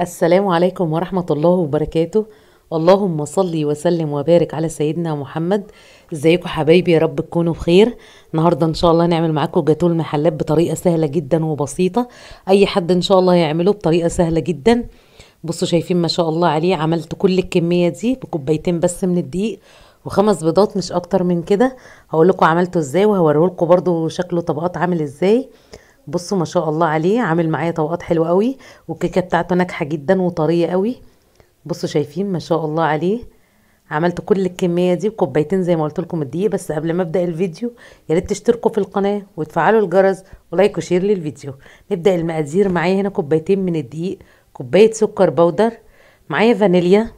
السلام عليكم ورحمة الله وبركاته اللهم صلي وسلم وبارك على سيدنا محمد ازيكم حبايبي يا رب تكونوا بخير النهارده ان شاء الله نعمل معاكم جاتوه المحلات بطريقه سهله جدا وبسيطه اي حد ان شاء الله يعمله بطريقه سهله جدا بصوا شايفين ما شاء الله عليه عملت كل الكميه دي بكوبايتين بس من الدقيق وخمس بيضات مش اكتر من كده هقول لكم عملته ازاي وهوريه لكم برده شكله طبقات عامل ازاي بصوا ما شاء الله عليه عامل معايا طبقات حلوه قوي والكيكه بتاعته ناجحه جدا وطريه قوي بصوا شايفين ما شاء الله عليه عملت كل الكميه دي بكوبايتين زي ما قلت لكم الدقيق بس قبل ما ابدا الفيديو يا ريت تشتركوا في القناه وتفعلوا الجرس ولايك وشير للفيديو نبدا المقادير معايا هنا كوبايتين من الدقيق كوبايه سكر بودر معايا فانيليا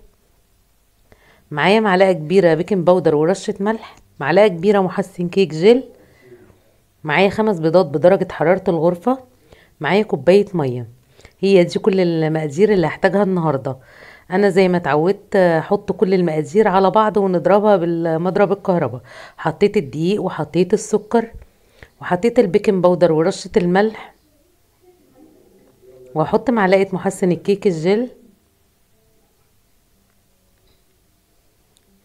معايا معلقه كبيره بيكنج باودر ورشه ملح معلقه كبيره محسن كيك جيل معايا خمس بيضات بدرجة حرارة الغرفة معايا كوباية مية هي دي كل المقادير اللي هحتاجها النهاردة انا زي ما اتعودت احط كل المقادير على بعض ونضربها بالمضرب الكهرباء حطيت الدقيق وحطيت السكر وحطيت البيكنج باودر ورشة الملح وهحط معلقة محسن الكيك الجل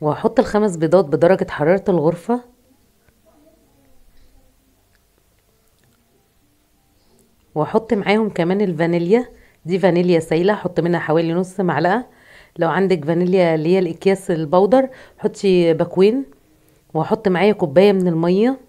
وهحط الخمس بيضات بدرجة حرارة الغرفة واحط معاهم كمان الفانيليا دي فانيليا سايله احط منها حوالي نص معلقه لو عندك فانيليا اللي هي الاكياس البودر حطي باكوين واحط معايا كوبايه من الميه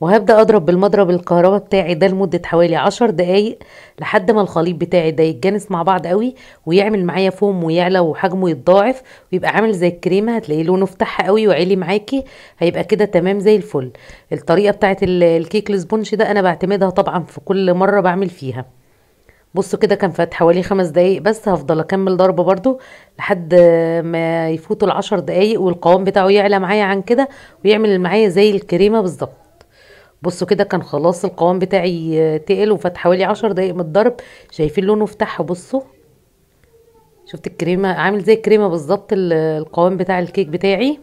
وهبدأ أضرب بالمضرب الكهرباء بتاعي ده لمدة حوالي عشر دقايق لحد ما الخليط بتاعي ده يتجانس مع بعض قوي ويعمل معايا فوم ويعلى وحجمه يتضاعف ويبقى عامل زي الكريمة هتلاقيه لونه افتح قوي وعلي معاكي هيبقى كده تمام زي الفل الطريقة بتاعت الكيك السبونش ده أنا بعتمدها طبعا في كل مرة بعمل فيها بصوا كده كان فات حوالي خمس دقايق بس هفضل اكمل ضربه برضو لحد ما يفوتوا العشر دقايق والقوام بتاعه يعلى معايا عن كده ويعمل معايا زي الكريمه بالظبط بصوا كده كان خلاص القوام بتاعي تقل وفات حوالي عشر دقايق من الضرب شايفين لونه افتحها بصوا شفت الكريمة عامل زي الكريمة بالظبط القوام بتاع الكيك بتاعي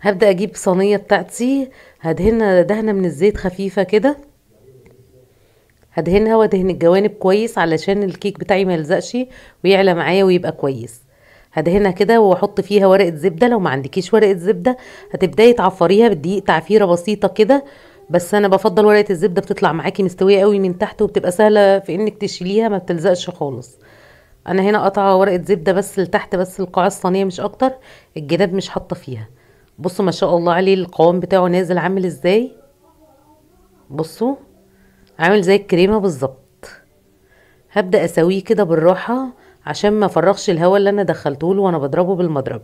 هبدأ اجيب صينية بتاعتي هدهنها دهنة من الزيت خفيفة كده هدهنها وادهن الجوانب كويس علشان الكيك بتاعي ما يلزقش ويعلى معايا ويبقى كويس هدهنها كده واحط فيها ورقه زبده لو ما عندكيش ورقه زبده هتبداي تعفريها بالدقيق تعفيره بسيطه كده بس انا بفضل ورقه الزبده بتطلع معاكي مستويه قوي من تحت وبتبقى سهله في انك تشيليها ما بتلزقش خالص انا هنا قطعه ورقه زبده بس لتحت بس القاع الصينيه مش اكتر الجناب مش حاطه فيها بصوا ما شاء الله عليه القوام بتاعه نازل عامل ازاي بصوا عامل زي الكريمه بالظبط هبدا اسويه كده بالراحه عشان ما افرغش الهواء اللي انا دخلته له وانا بضربه بالمضرب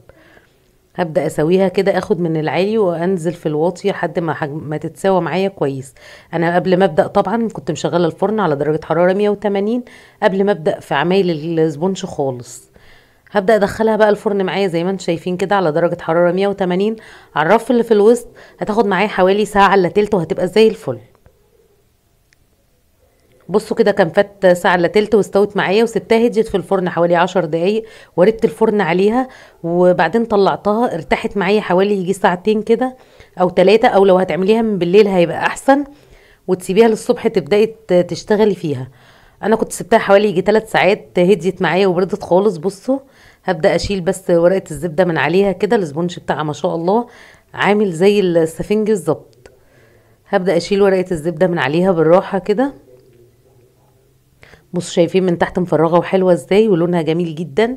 هبدا اسويها كده اخد من العالي وانزل في الواطي لحد ما حج... ما تتساوى معايا كويس انا قبل ما ابدا طبعا كنت مشغله الفرن على درجه حراره 180 قبل ما ابدا في عمايل السبونش خالص هبدا ادخلها بقى الفرن معايا زي ما انتم شايفين كده على درجه حراره 180 على الرف اللي في الوسط هتاخد معايا حوالي ساعه الا تلت وهتبقى زي الفل بصوا كده كان فات ساعه الا تلت واستوت معايا وسبتها هديت في الفرن حوالي عشر دقايق وردت الفرن عليها وبعدين طلعتها ارتاحت معايا حوالي يجي ساعتين كده او تلاتة او لو هتعمليها من بالليل هيبقى احسن وتسيبيها للصبح تبداي تشتغلي فيها انا كنت سبتها حوالي يجي تلات ساعات هديت معايا وبردت خالص بصوا هبدا اشيل بس ورقه الزبده من عليها كده الاسبونج بتاعها ما شاء الله عامل زي السفنج بالظبط هبدا اشيل ورقه الزبده من عليها بالراحه كده بصوا شايفين من تحت مفرغه وحلوه ازاي ولونها جميل جدا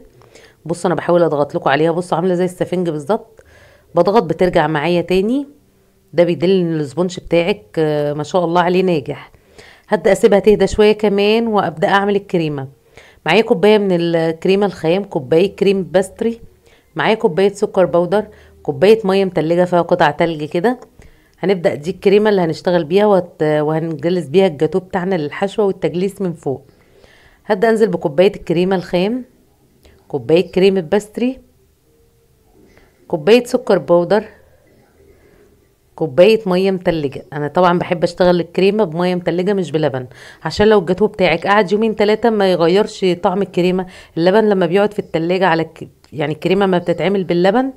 بصوا انا بحاول اضغط لكم عليها بصوا عامله زي السفنج بالظبط بضغط بترجع معايا تاني ده بيدل ان الاسبونج بتاعك آه، ما شاء الله عليه ناجح هبدا اسيبها تهدى شويه كمان وابدا اعمل الكريمه معايا كوبايه من الكريمه الخام كوبايه كريم باستري معايا كوبايه سكر بودر كوبايه ميه متلجه فيها قطع تلج كده هنبدا دي الكريمه اللي هنشتغل بيها وهنجلس بيها الجاتو بتاعنا للحشوه والتجليس من فوق هبدأ أنزل بكوباية الكريمة الخام كوباية كريمة باستري كوباية سكر بودر كوبايه ميه متلجه انا طبعا بحب اشتغل الكريمه بميه متلجه مش بلبن عشان لو الجاتوه بتاعك قعد يومين تلاتة ما يغيرش طعم الكريمه اللبن لما بيقعد في التلاجة على ك... يعني الكريمه ما بتتعمل باللبن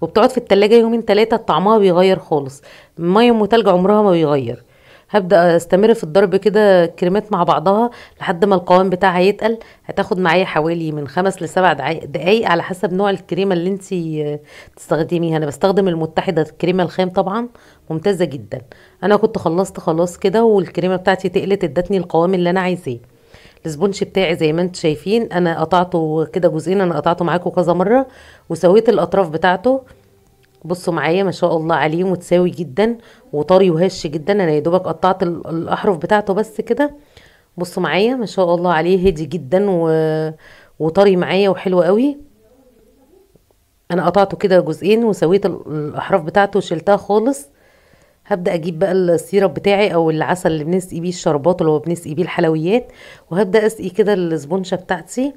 وبتقعد في التلاجة يومين تلاتة طعمها بيغير خالص مية متلجة عمرها ما بيغير هبدا استمر في الضرب كده الكريمات مع بعضها لحد ما القوام بتاعها يتقل هتاخد معايا حوالي من خمس لسبع دقايق على حسب نوع الكريمه اللي انت تستخدميها انا بستخدم المتحده الكريمه الخام طبعا ممتازه جدا انا كنت خلصت خلاص كده والكريمه بتاعتي تقلت ادتني القوام اللي انا عايزاه السبونش بتاعي زي ما انتم شايفين انا قطعته كده جزئين انا قطعته معاكم كذا مره وسويت الاطراف بتاعته بصوا معايا ما شاء الله عليه متساوي جدا وطري وهش جدا انا يا دوبك قطعت الاحرف بتاعته بس كده بصوا معايا ما شاء الله عليه هادي جدا و... وطري معايا وحلو قوي انا قطعته كده جزئين وسويت الاحرف بتاعته وشلتها خالص هبدا اجيب بقى السيرب بتاعي او العسل اللي بنسقي بيه الشربات اللي هو بنسقي بيه الحلويات وهبدا اسقي كده الاسبونشه بتاعتي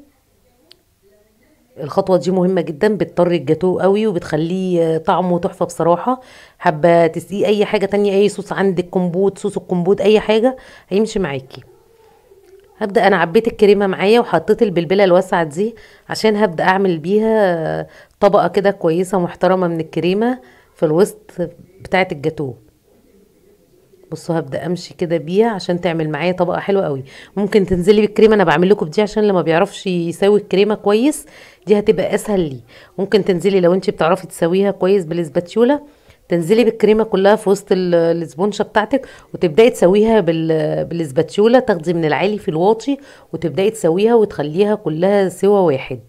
الخطوه دي مهمه جدا بتطر الجاتوه قوي وبتخليه آه، طعمه تحفه بصراحه حابه تسقيه اي حاجه تانية اي صوص عندك كومبوت صوص الكومبوت اي حاجه هيمشي معاكي هبدا انا عبيت الكريمه معايا وحطيت البلبله الواسعه دي عشان هبدا اعمل بيها آه، طبقه كده كويسه محترمه من الكريمه في الوسط بتاعه الجاتوه بصوا هبدا امشي كده بيها عشان تعمل معايا طبقه حلوه قوي ممكن تنزلي بالكريمه انا بعمل لكم دي عشان اللي ما بيعرفش يساوي الكريمه كويس دي هتبقى اسهل ليه ممكن تنزلي لو انت بتعرفي تساويها كويس بالاسباتيولا تنزلي بالكريمه كلها في وسط الاسبونشه بتاعتك وتبداي تسويها بالاسباتيولا تاخدي من العالي في الواطي وتبداي تسويها وتخليها كلها سوا واحد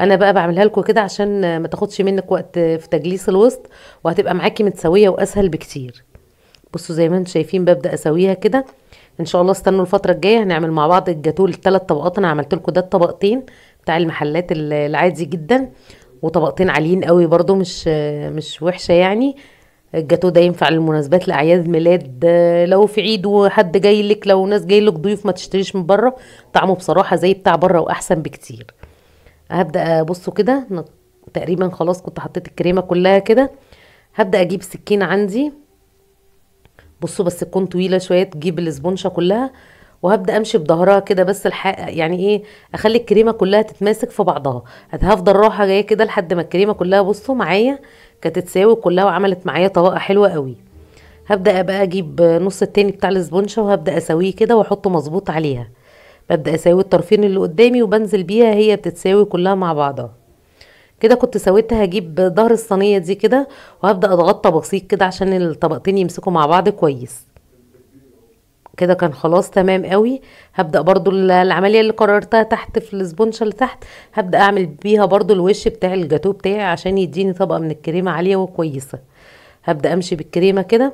انا بقى بعملها لكم كده عشان ما تاخدش منك وقت في تجليس الوسط وهتبقى معاكي متساويه واسهل بكتير بصوا زي ما انتم شايفين ببدا اسويها كده ان شاء الله استنوا الفتره الجايه هنعمل مع بعض الجاتوه الثلاث طبقات انا عملت لكم ده الطبقتين بتاع المحلات العادي جدا وطبقتين عاليين قوي برده مش مش وحشه يعني الجاتو ده ينفع للمناسبات لاعياد ميلاد لو في عيد وحد جاي لك لو ناس جاي لك ضيوف ما تشتريش من بره طعمه بصراحه زي بتاع بره واحسن بكتير هبدا بصوا كده تقريبا خلاص كنت حطيت الكريمه كلها كده هبدا اجيب سكين عندي بصوا بس تكون طويله شويه تجيب الاسبونشه كلها وهبدا امشي بظهرها كده بس الحق يعني ايه اخلي الكريمه كلها تتماسك في بعضها هفضل رايحه جايه كده لحد ما الكريمه كلها بصوا معايا كانت تتساوي كلها وعملت معايا طبقه حلوه قوي هبدا بقى اجيب نص التاني بتاع الاسبونشه وهبدا اسويه كده واحطه مظبوط عليها ببدا اساوي الطرفين اللي قدامي وبنزل بيها هي بتتساوي كلها مع بعضها كده كنت سويت هجيب ظهر الصينيه دي كده وهبدا اتغطى بسيط كده عشان الطبقتين يمسكوا مع بعض كويس كده كان خلاص تمام قوي هبدا برضو العمليه اللي قررتها تحت في الاسبونشا اللي تحت هبدا اعمل بيها برضو الوش بتاع الجاتو بتاعي عشان يديني طبقه من الكريمه عاليه وكويسه هبدا امشي بالكريمه كده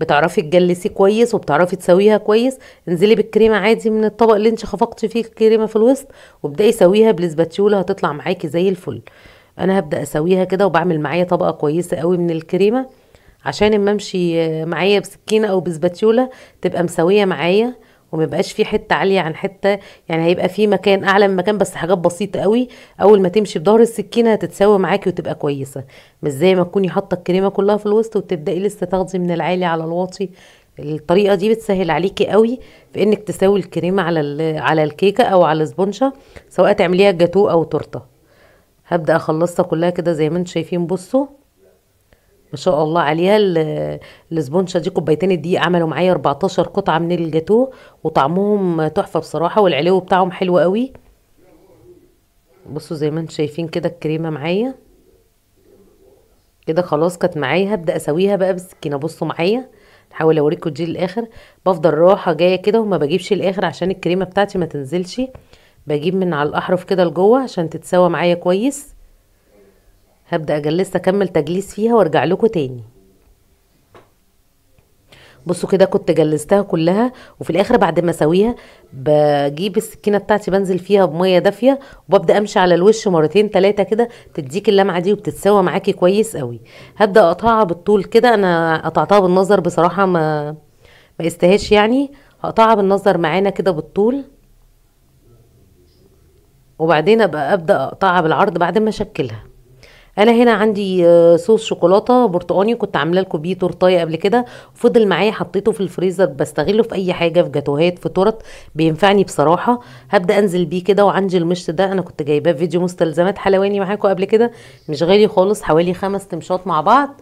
بتعرفي تجلسي كويس وبتعرفي تسويها كويس انزلي بالكريمه عادي من الطبق اللي انت خفقتي فيه الكريمه في الوسط وابداي سويها بالسباتيولا هتطلع معاكي زي الفل انا هبدا اسويها كده وبعمل معايا طبقه كويسه قوي من الكريمه عشان اما امشي معايا بسكينه او بسباتيوله تبقى مساويه معايا ومبقاش في حته عاليه عن حته يعني هيبقى في مكان اعلى من مكان بس حاجات بسيطه قوي اول ما تمشي بظهر السكينه هتتساوي معاكي وتبقى كويسه مش زي ما تكوني حاطه الكريمه كلها في الوسط وتبداي لسه تاخدي من العالي على الواطي الطريقه دي بتسهل عليكي قوي في انك تساوي الكريمه على على الكيكه او على سبونشه سواء تعمليها جاتو او تورته هبدا اخلصها كلها كده زي ما انتم شايفين بصوا ما شاء الله عليها الاسبونشه دي كوبايتين الدقيق عملوا معايا 14 قطعه من الجاتوه وطعمهم تحفه بصراحه والعلو بتاعهم حلو قوي بصوا زي ما انتم شايفين كده الكريمه معايا كده خلاص كانت معايا هبدا اسويها بقى بالسكينه بصوا معايا هحاول اوريكم دي للاخر بفضل راحه جايه كده وما بجيبش الاخر عشان الكريمه بتاعتي ما تنزلش بجيب من على الاحرف كده لجوه عشان تتساوى معايا كويس هبدا اجلس اكمل تجليس فيها وارجع لكم تاني بصوا كده كنت جلستها كلها وفي الاخر بعد ما اسويها بجيب السكينه بتاعتي بنزل فيها بميه دافيه وببدا امشي على الوش مرتين ثلاثه كده تديك اللمعه دي وبتتساوى معاكي كويس قوي هبدا اقطعها بالطول كده انا قطعتها بالنظر بصراحه ما ما استهاش يعني هقطعها بالنظر معانا كده بالطول وبعدين ابقى ابدا اقطعها بالعرض بعد ما اشكلها انا هنا عندي آه، صوص شوكولاته برتقاني كنت عامله لكم بيه تورتايه قبل كده فضل معايا حطيته في الفريزر بستغله في اي حاجه في جاتوهات في تورت بينفعني بصراحه هبدا انزل بيه كده وعندي المشط ده انا كنت جايباه في فيديو مستلزمات حلواني معاكم قبل كده مش غالي خالص حوالي خمس تمشات مع بعض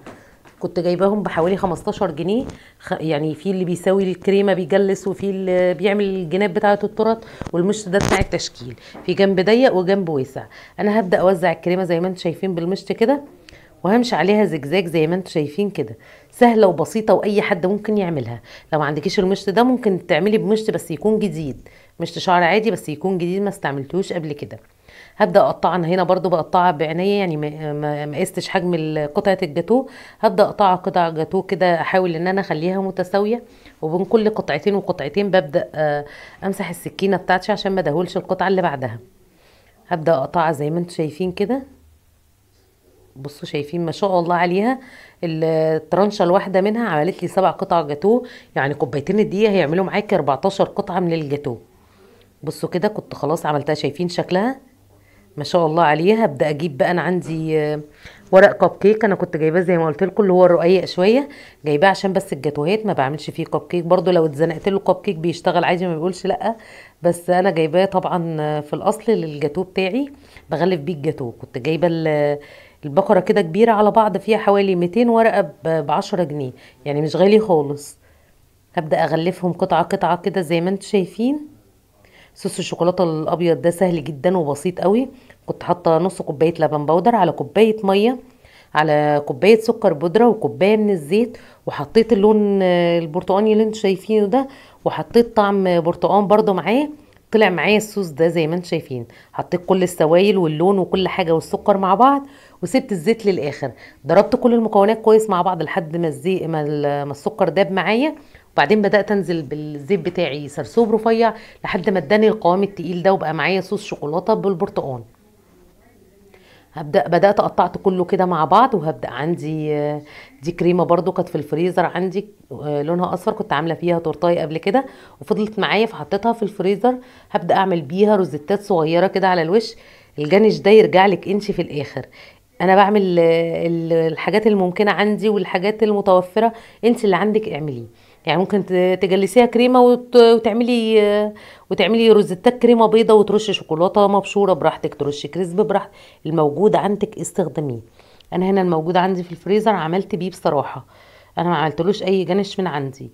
كنت جايباهم بحوالي 15 جنيه يعني في اللي بيساوي الكريمه بيجلس وفي اللي بيعمل الجناب بتاعه الترط والمشط ده بتاع التشكيل في جنب ضيق وجنب واسع انا هبدا اوزع الكريمه زي ما انتم شايفين بالمشط كده وهمشي عليها زجزاج زي ما انتم شايفين كده سهله وبسيطه واي حد ممكن يعملها لو ما عندكيش المشط ده ممكن تعملي بمشط بس يكون جديد مشط شعر عادي بس يكون جديد ما استعملتوش قبل كده هبدا اقطعها انا هنا برضو بقطعها بعنايه يعني ما قستش حجم قطعه الجاتوه هبدا اقطعها قطع جاتوه كده احاول ان انا اخليها متساويه وبين كل قطعتين وقطعتين ببدا آه، امسح السكينه بتاعتي عشان ما دهولش القطعه اللي بعدها هبدا اقطعها زي ما انتم شايفين كده بصوا شايفين ما شاء الله عليها الترانشه الواحده منها عملت لي سبع قطع جاتوه يعني كوبايتين الدقيقه هيعملوا معاكي 14 قطعه من الجاتوه بصوا كده كنت خلاص عملتها شايفين شكلها ما شاء الله عليها ابدا اجيب بقى انا عندي آه، ورق كب كيك انا كنت جايباه زي ما قلت لكم اللي هو الرقيق شويه جايباه عشان بس الجاتوهات ما بعملش فيه كب كيك برده لو اتزنقت له كب كيك بيشتغل عادي ما بيقولش لا بس انا جايباه طبعا آه، في الاصل للجاتو بتاعي بغلف بيه الجاتو كنت جايبه آه، البقره كده كبيره على بعض فيها حوالي 200 ورقه ب 10 جنيه يعني مش غالي خالص هبدا اغلفهم قطعه قطعه كده زي ما انتم شايفين صوص الشوكولاته الابيض ده سهل جدا وبسيط قوي كنت حاطه نص كوبايه لبن بودر على كوبايه ميه على كوبايه سكر بودره وكوبايه من الزيت وحطيت اللون آه، البرتقاني اللي انتوا شايفينه ده وحطيت طعم برتقان برده معاه طلع معايا الصوص ده زي ما انتوا شايفين حطيت كل السوائل واللون وكل حاجه والسكر مع بعض وسبت الزيت للاخر ضربت كل المكونات كويس مع بعض لحد ما الزيت ما السكر داب معايا وبعدين بدات انزل بالزيت بتاعي سرسوب رفيع لحد ما اداني القوام التقيل ده وبقى معايا صوص شوكولاته بالبرتقال هبدا بدات قطعت كله كده مع بعض وهبدا عندي دي كريمه برده كانت في الفريزر عندي لونها اصفر كنت عامله فيها تورتاي قبل كده وفضلت معايا فحطيتها في الفريزر هبدا اعمل بيها روزيتات صغيره كده على الوش الجانش ده يرجع لك انشي في الاخر انا بعمل الحاجات الممكنه عندي والحاجات المتوفره انت اللي عندك اعمليه يعني ممكن تجلسيها كريمه وتعملي وتعملي روزتات كريمه بيضه وترشي شوكولاته مبشوره براحتك ترشي كريسب براحتك الموجود عندك استخدميه انا هنا الموجود عندي في الفريزر عملت بيه بصراحه انا ما عملتلوش اي جنش من عندي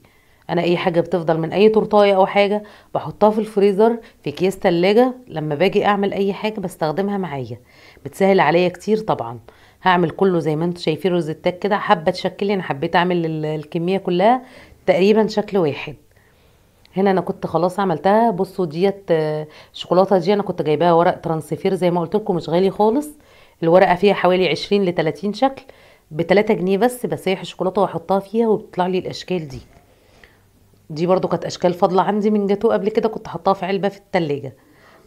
انا اي حاجه بتفضل من اي تورتايه او حاجه بحطها في الفريزر في كيس تلاجة لما باجي اعمل اي حاجه بستخدمها معايا بتسهل عليا كتير طبعا هعمل كله زي ما انتم شايفين روزتات كده حابه تشكلي انا حبيت اعمل الكميه كلها تقريبا شكل واحد هنا انا كنت خلاص عملتها بصوا ديت الشوكولاته آه، دي انا كنت جايباها ورق ترانسفير زي ما قلت لكم مش غالي خالص الورقه فيها حوالي 20 ل 30 شكل ب 3 جنيه بس بسيح الشوكولاته واحطها فيها وبتطلع لي الاشكال دي دي برضو كانت اشكال فاضله عندي من جاتو قبل كده كنت حطاها في علبه في التلاجة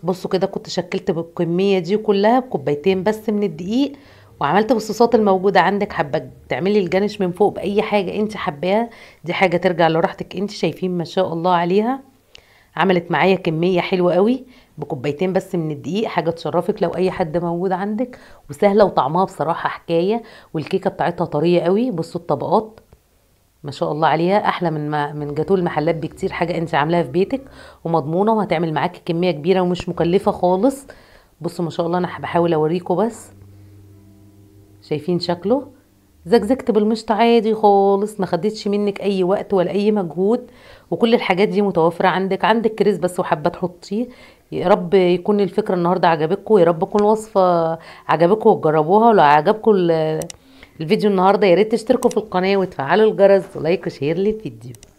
بصوا كده كنت شكلت بالكميه دي كلها بكوبايتين بس من الدقيق وعملت بالصوصات الموجوده عندك حابه تعملي الجانش من فوق باي حاجه انت حباها دي حاجه ترجع لراحتك انت شايفين ما شاء الله عليها عملت معايا كميه حلوه قوي بكوبايتين بس من الدقيق حاجه تشرفك لو اي حد موجود عندك وسهله وطعمها بصراحه حكايه والكيكه بتاعتها طريه قوي بصوا الطبقات ما شاء الله عليها احلى من ما من جاتوه المحلات بكتير حاجه انت عاملاها في بيتك ومضمونه وهتعمل معاكي كميه كبيره ومش مكلفه خالص بصوا ما شاء الله انا بحاول اوريكم بس شايفين شكله زكزكت بالمشط عادي خالص ما خدتش منك اي وقت ولا اي مجهود وكل الحاجات دي متوفره عندك عندك كريس بس وحابه تحطيه يا رب يكون الفكره النهارده عجبتكم يا رب تكون الوصفه عجبتكم وتجربوها ولو عجبكم الفيديو النهارده يا ريت تشتركوا في القناه وتفعلوا الجرس ولايك وشير للفيديو